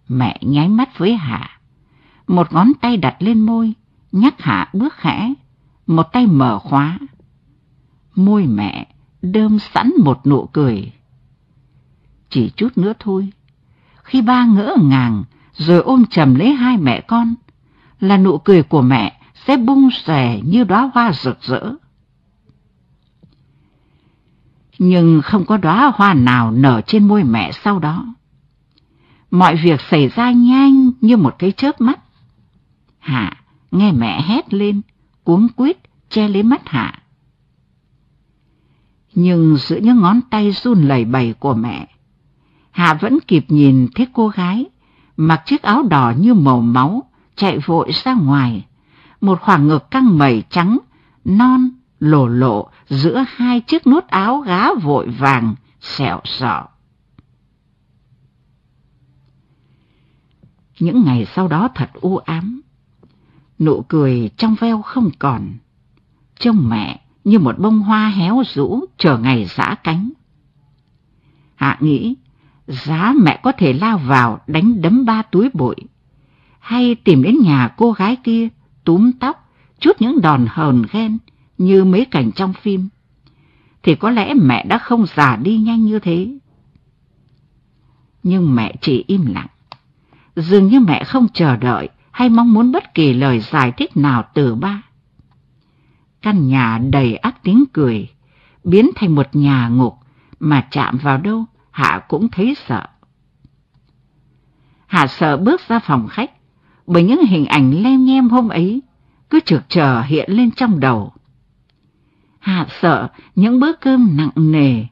Mẹ nháy mắt với Hạ một ngón tay đặt lên môi, nhắc hạ bước khẽ, một tay mở khóa. Môi mẹ đơm sẵn một nụ cười. Chỉ chút nữa thôi, khi ba ngỡ ngàng rồi ôm chầm lấy hai mẹ con, là nụ cười của mẹ sẽ bung xòe như đóa hoa rực rỡ. Nhưng không có đóa hoa nào nở trên môi mẹ sau đó. Mọi việc xảy ra nhanh như một cái chớp mắt. Hạ nghe mẹ hét lên, cuống quýt che lấy mắt Hạ. Nhưng giữa những ngón tay run lẩy bẩy của mẹ, Hạ vẫn kịp nhìn thấy cô gái mặc chiếc áo đỏ như màu máu chạy vội ra ngoài, một khoảng ngực căng mẩy trắng, non, lổ lộ giữa hai chiếc nút áo gá vội vàng, xẹo sọ. Những ngày sau đó thật u ám, nụ cười trong veo không còn. Trông mẹ như một bông hoa héo rũ chờ ngày giã cánh. Hạ nghĩ, giá mẹ có thể lao vào đánh đấm ba túi bụi, hay tìm đến nhà cô gái kia túm tóc, chút những đòn hờn ghen như mấy cảnh trong phim, thì có lẽ mẹ đã không già đi nhanh như thế. Nhưng mẹ chỉ im lặng, dường như mẹ không chờ đợi hay mong muốn bất kỳ lời giải thích nào từ ba. Căn nhà đầy ác tiếng cười, biến thành một nhà ngục mà chạm vào đâu Hạ cũng thấy sợ. Hạ sợ bước ra phòng khách bởi những hình ảnh lem nhem hôm ấy cứ trực chờ hiện lên trong đầu. Hạ sợ những bữa cơm nặng nề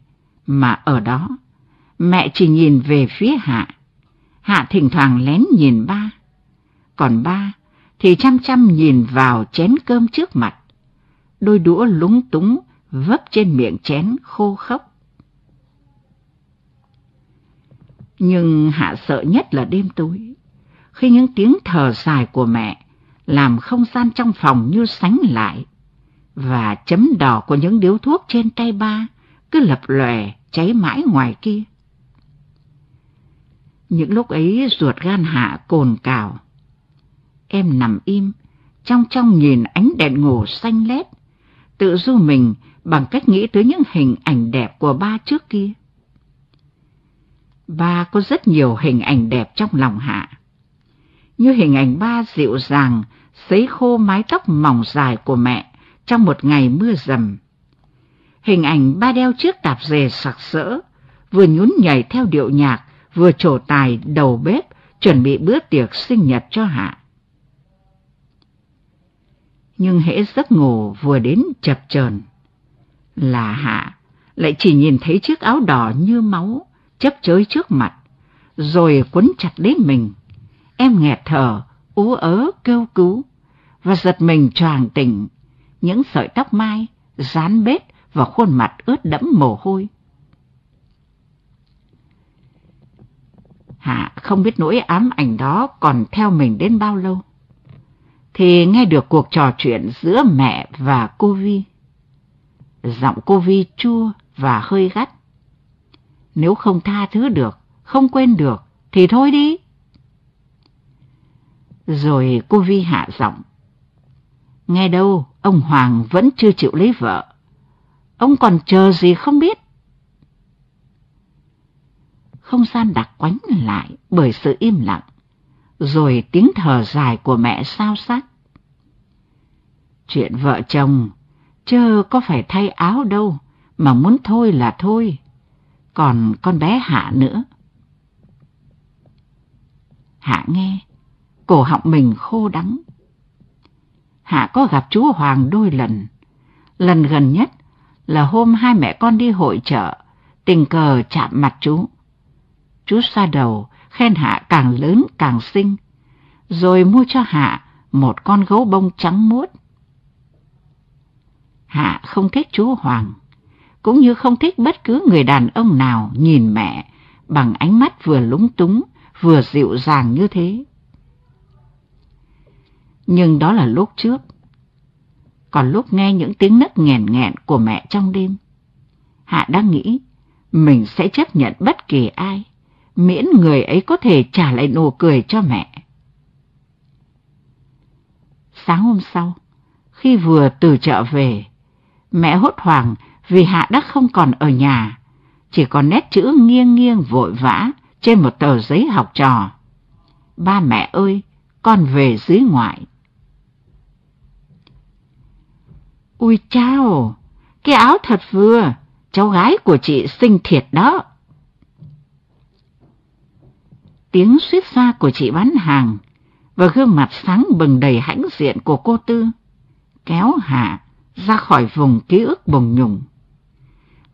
mà ở đó mẹ chỉ nhìn về phía Hạ. Hạ thỉnh thoảng lén nhìn ba còn ba thì chăm chăm nhìn vào chén cơm trước mặt. Đôi đũa lúng túng vấp trên miệng chén khô khốc. Nhưng Hạ sợ nhất là đêm tối, khi những tiếng thở dài của mẹ làm không gian trong phòng như sánh lại, và chấm đỏ của những điếu thuốc trên tay ba cứ lập lòe cháy mãi ngoài kia. Những lúc ấy ruột gan Hạ cồn cào, Em nằm im, trong trong nhìn ánh đèn ngủ xanh lét, tự du mình bằng cách nghĩ tới những hình ảnh đẹp của ba trước kia. Ba có rất nhiều hình ảnh đẹp trong lòng Hạ. Như hình ảnh ba dịu dàng, sấy khô mái tóc mỏng dài của mẹ trong một ngày mưa dầm. Hình ảnh ba đeo chiếc tạp dề sặc sỡ, vừa nhún nhảy theo điệu nhạc, vừa trổ tài đầu bếp chuẩn bị bữa tiệc sinh nhật cho Hạ nhưng hễ giấc ngủ vừa đến chập chờn là hạ lại chỉ nhìn thấy chiếc áo đỏ như máu chấp chới trước mặt rồi quấn chặt lấy mình em nghẹt thở ú ớ kêu cứu và giật mình choàng tỉnh những sợi tóc mai rán bết và khuôn mặt ướt đẫm mồ hôi hạ không biết nỗi ám ảnh đó còn theo mình đến bao lâu thì nghe được cuộc trò chuyện giữa mẹ và cô Vi. Giọng cô Vi chua và hơi gắt. Nếu không tha thứ được, không quên được, thì thôi đi. Rồi cô Vi hạ giọng. Nghe đâu, ông Hoàng vẫn chưa chịu lấy vợ. Ông còn chờ gì không biết. Không gian đặc quánh lại bởi sự im lặng rồi tiếng thở dài của mẹ sao sắc. Chuyện vợ chồng, chớ có phải thay áo đâu, mà muốn thôi là thôi. Còn con bé Hạ nữa. Hạ nghe, cổ họng mình khô đắng. Hạ có gặp chú Hoàng đôi lần. Lần gần nhất là hôm hai mẹ con đi hội chợ, tình cờ chạm mặt chú. Chú xoa đầu, khen Hạ càng lớn càng xinh, rồi mua cho Hạ một con gấu bông trắng muốt. Hạ không thích chú Hoàng, cũng như không thích bất cứ người đàn ông nào nhìn mẹ bằng ánh mắt vừa lúng túng vừa dịu dàng như thế. Nhưng đó là lúc trước. Còn lúc nghe những tiếng nấc nghẹn nghẹn của mẹ trong đêm, Hạ đang nghĩ mình sẽ chấp nhận bất kỳ ai miễn người ấy có thể trả lại nụ cười cho mẹ. Sáng hôm sau, khi vừa từ chợ về, mẹ hốt hoảng vì Hạ Đắc không còn ở nhà, chỉ còn nét chữ nghiêng nghiêng vội vã trên một tờ giấy học trò. Ba mẹ ơi, con về dưới ngoại. Ui chao, cái áo thật vừa, cháu gái của chị xinh thiệt đó tiếng suýt xa của chị bán hàng và gương mặt sáng bừng đầy hãnh diện của cô Tư kéo Hạ ra khỏi vùng ký ức bồng nhùng.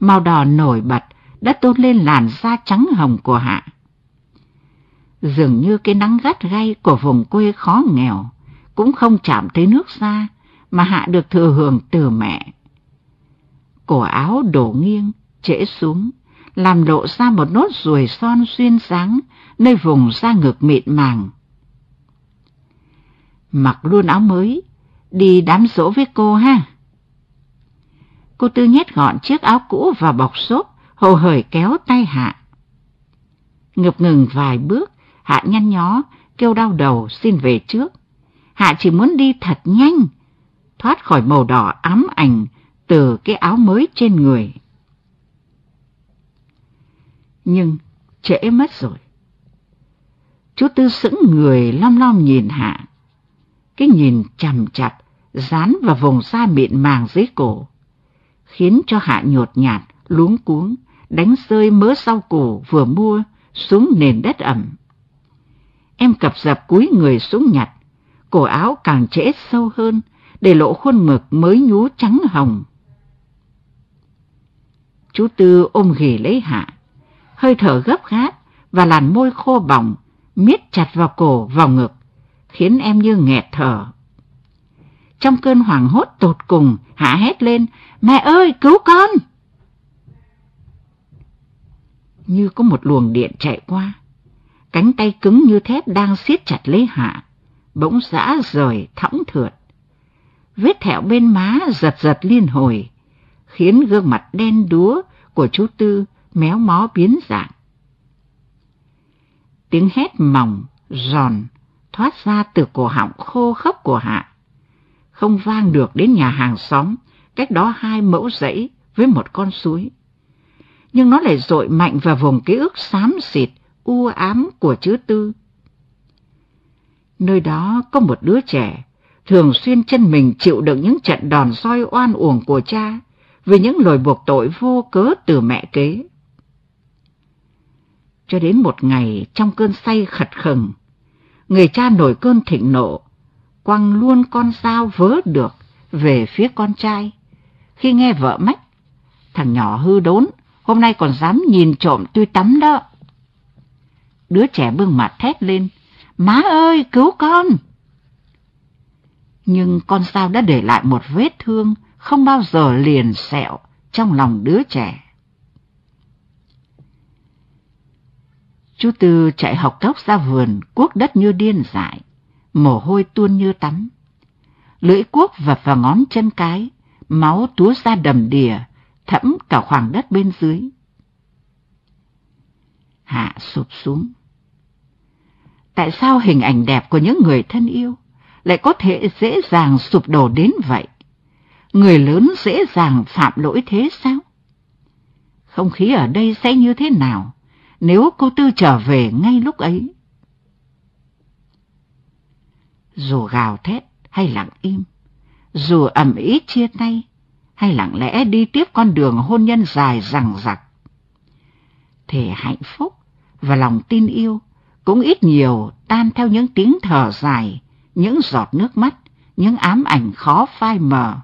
Màu đỏ nổi bật đã tôn lên làn da trắng hồng của Hạ. Dường như cái nắng gắt gay của vùng quê khó nghèo cũng không chạm tới nước da mà Hạ được thừa hưởng từ mẹ. Cổ áo đổ nghiêng, trễ xuống, làm lộ ra một nốt ruồi son duyên dáng nơi vùng da ngực mịn màng. Mặc luôn áo mới, đi đám rỗ với cô ha. Cô Tư nhét gọn chiếc áo cũ vào bọc xốp, hồ hởi kéo tay Hạ. Ngập ngừng vài bước, Hạ nhăn nhó, kêu đau đầu xin về trước. Hạ chỉ muốn đi thật nhanh, thoát khỏi màu đỏ ám ảnh từ cái áo mới trên người. Nhưng trễ mất rồi. Chú Tư sững người long long nhìn Hạ. Cái nhìn chằm chặt, dán vào vùng da mịn màng dưới cổ, khiến cho Hạ nhột nhạt, luống cuống, đánh rơi mớ rau củ vừa mua xuống nền đất ẩm. Em cập dập cúi người xuống nhặt, cổ áo càng trễ sâu hơn, để lộ khuôn mực mới nhú trắng hồng. Chú Tư ôm ghì lấy Hạ, hơi thở gấp gáp và làn môi khô bỏng miết chặt vào cổ, vào ngực, khiến em như nghẹt thở. Trong cơn hoảng hốt tột cùng, Hạ hét lên, mẹ ơi, cứu con! Như có một luồng điện chạy qua, cánh tay cứng như thép đang siết chặt lấy Hạ, bỗng giã rời thõng thượt. Vết thẹo bên má giật giật liên hồi, khiến gương mặt đen đúa của chú Tư méo mó biến dạng tiếng hét mỏng, giòn, thoát ra từ cổ họng khô khốc của Hạ. Không vang được đến nhà hàng xóm, cách đó hai mẫu dãy với một con suối. Nhưng nó lại dội mạnh vào vùng ký ức xám xịt, u ám của chữ tư. Nơi đó có một đứa trẻ, thường xuyên chân mình chịu đựng những trận đòn soi oan uổng của cha vì những lời buộc tội vô cớ từ mẹ kế cho đến một ngày trong cơn say khật khừng. Người cha nổi cơn thịnh nộ, quăng luôn con dao vớ được về phía con trai. Khi nghe vợ mách, thằng nhỏ hư đốn, hôm nay còn dám nhìn trộm tôi tắm đó. Đứa trẻ bưng mặt thét lên, má ơi cứu con! Nhưng con dao đã để lại một vết thương không bao giờ liền sẹo trong lòng đứa trẻ. Chú Tư chạy học tốc ra vườn, cuốc đất như điên dại, mồ hôi tuôn như tắm. Lưỡi cuốc vập vào ngón chân cái, máu túa ra đầm đìa, thẫm cả khoảng đất bên dưới. Hạ sụp xuống. Tại sao hình ảnh đẹp của những người thân yêu lại có thể dễ dàng sụp đổ đến vậy? Người lớn dễ dàng phạm lỗi thế sao? Không khí ở đây sẽ như thế nào nếu cô Tư trở về ngay lúc ấy. Dù gào thét hay lặng im, dù ẩm ý chia tay hay lặng lẽ đi tiếp con đường hôn nhân dài rằng rặc, thì hạnh phúc và lòng tin yêu cũng ít nhiều tan theo những tiếng thở dài, những giọt nước mắt, những ám ảnh khó phai mờ.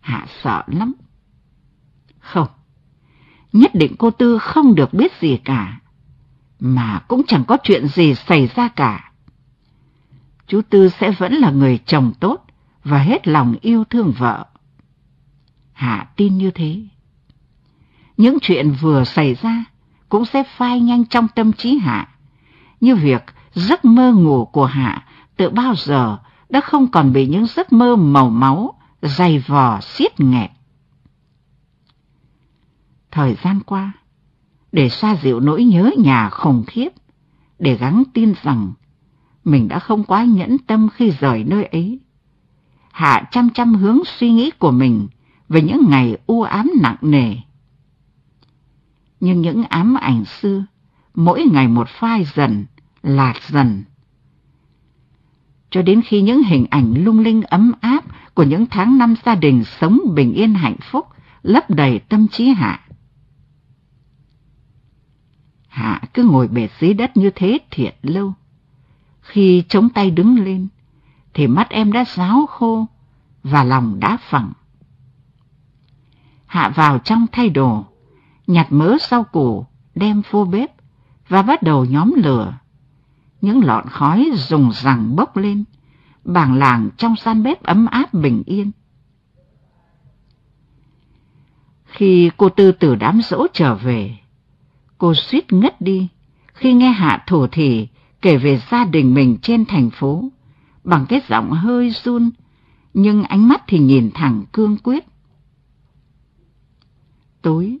Hạ sợ lắm. Không, nhất định cô Tư không được biết gì cả. Mà cũng chẳng có chuyện gì xảy ra cả. Chú Tư sẽ vẫn là người chồng tốt và hết lòng yêu thương vợ. Hạ tin như thế. Những chuyện vừa xảy ra cũng sẽ phai nhanh trong tâm trí Hạ, như việc giấc mơ ngủ của Hạ từ bao giờ đã không còn bị những giấc mơ màu máu dày vò xiết nghẹt thời gian qua, để xoa dịu nỗi nhớ nhà khủng khiếp, để gắng tin rằng mình đã không quá nhẫn tâm khi rời nơi ấy. Hạ chăm chăm hướng suy nghĩ của mình về những ngày u ám nặng nề. Nhưng những ám ảnh xưa, mỗi ngày một phai dần, lạc dần. Cho đến khi những hình ảnh lung linh ấm áp của những tháng năm gia đình sống bình yên hạnh phúc lấp đầy tâm trí Hạ. Hạ cứ ngồi bệt dưới đất như thế thiệt lâu. Khi chống tay đứng lên, thì mắt em đã ráo khô và lòng đã phẳng. Hạ vào trong thay đồ, nhặt mớ sau củ, đem vô bếp và bắt đầu nhóm lửa. Những lọn khói rùng rằng bốc lên, bảng làng trong gian bếp ấm áp bình yên. Khi cô Tư tử đám dỗ trở về, Cô suýt ngất đi khi nghe Hạ thổ thị kể về gia đình mình trên thành phố bằng cái giọng hơi run nhưng ánh mắt thì nhìn thẳng cương quyết. Tối,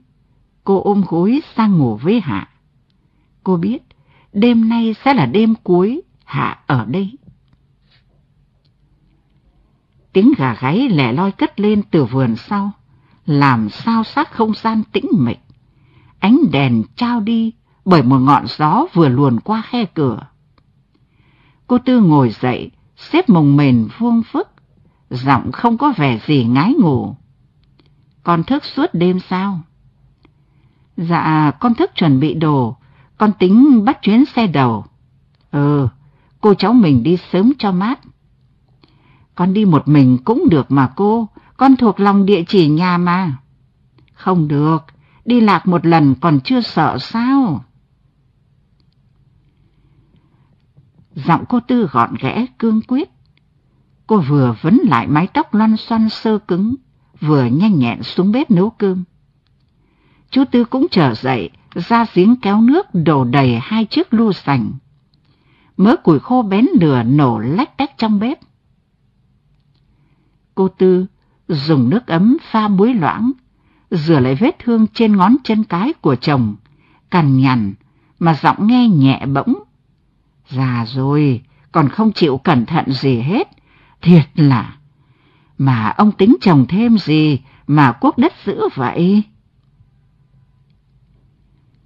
cô ôm gối sang ngủ với Hạ. Cô biết đêm nay sẽ là đêm cuối Hạ ở đây. Tiếng gà gáy lẻ loi cất lên từ vườn sau, làm sao sát không gian tĩnh mịch ánh đèn trao đi bởi một ngọn gió vừa luồn qua khe cửa. Cô Tư ngồi dậy, xếp mồng mền vuông phức, giọng không có vẻ gì ngái ngủ. Con thức suốt đêm sao? Dạ, con thức chuẩn bị đồ, con tính bắt chuyến xe đầu. Ừ, cô cháu mình đi sớm cho mát. Con đi một mình cũng được mà cô, con thuộc lòng địa chỉ nhà mà. Không được, đi lạc một lần còn chưa sợ sao? Giọng cô Tư gọn ghẽ, cương quyết. Cô vừa vấn lại mái tóc loan xoăn sơ cứng, vừa nhanh nhẹn xuống bếp nấu cơm. Chú Tư cũng trở dậy, ra giếng kéo nước đổ đầy hai chiếc lu sành. Mớ củi khô bén lửa nổ lách tách trong bếp. Cô Tư dùng nước ấm pha muối loãng rửa lại vết thương trên ngón chân cái của chồng, cằn nhằn mà giọng nghe nhẹ bỗng Già rồi, còn không chịu cẩn thận gì hết, thiệt là. Mà ông tính chồng thêm gì mà quốc đất giữ vậy?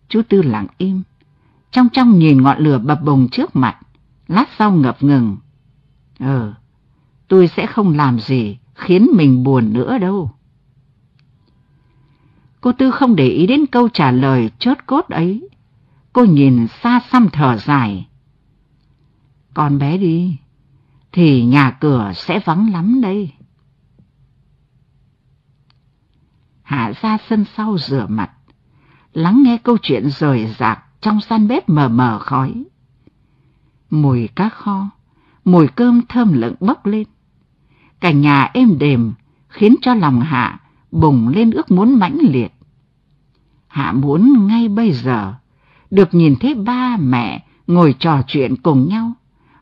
Chú Tư lặng im, trong trong nhìn ngọn lửa bập bùng trước mặt, lát sau ngập ngừng. Ờ, tôi sẽ không làm gì khiến mình buồn nữa đâu. Cô Tư không để ý đến câu trả lời chốt cốt ấy. Cô nhìn xa xăm thở dài. Con bé đi, thì nhà cửa sẽ vắng lắm đây. Hạ ra sân sau rửa mặt, lắng nghe câu chuyện rời rạc trong gian bếp mờ mờ khói. Mùi cá kho, mùi cơm thơm lựng bốc lên. Cả nhà êm đềm khiến cho lòng Hạ bùng lên ước muốn mãnh liệt. Hạ muốn ngay bây giờ được nhìn thấy ba mẹ ngồi trò chuyện cùng nhau,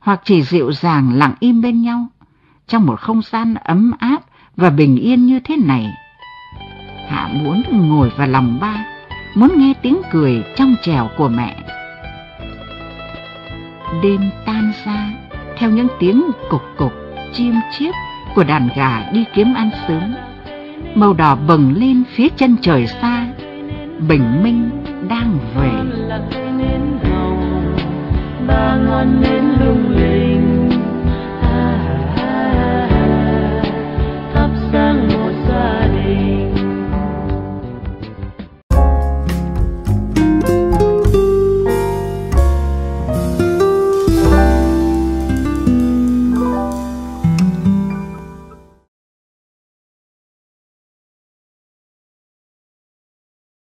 hoặc chỉ dịu dàng lặng im bên nhau, trong một không gian ấm áp và bình yên như thế này. Hạ muốn ngồi vào lòng ba, muốn nghe tiếng cười trong trèo của mẹ. Đêm tan ra theo những tiếng cục cục, chim chiếc của đàn gà đi kiếm ăn sớm. Màu đỏ bừng lên phía chân trời xa bình minh đang về ba ngọn nến lung linh